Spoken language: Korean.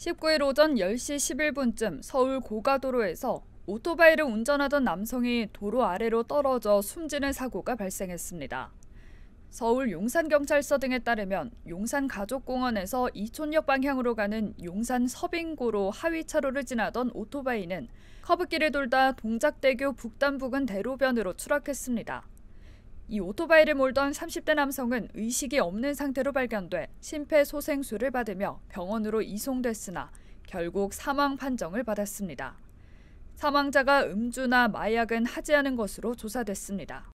19일 오전 10시 11분쯤 서울 고가도로에서 오토바이를 운전하던 남성이 도로 아래로 떨어져 숨지는 사고가 발생했습니다. 서울 용산경찰서 등에 따르면 용산가족공원에서 이촌역 방향으로 가는 용산 서빙고로 하위차로를 지나던 오토바이는 커브길을 돌다 동작대교 북단 부근 대로변으로 추락했습니다. 이 오토바이를 몰던 30대 남성은 의식이 없는 상태로 발견돼 심폐소생술을 받으며 병원으로 이송됐으나 결국 사망 판정을 받았습니다. 사망자가 음주나 마약은 하지 않은 것으로 조사됐습니다.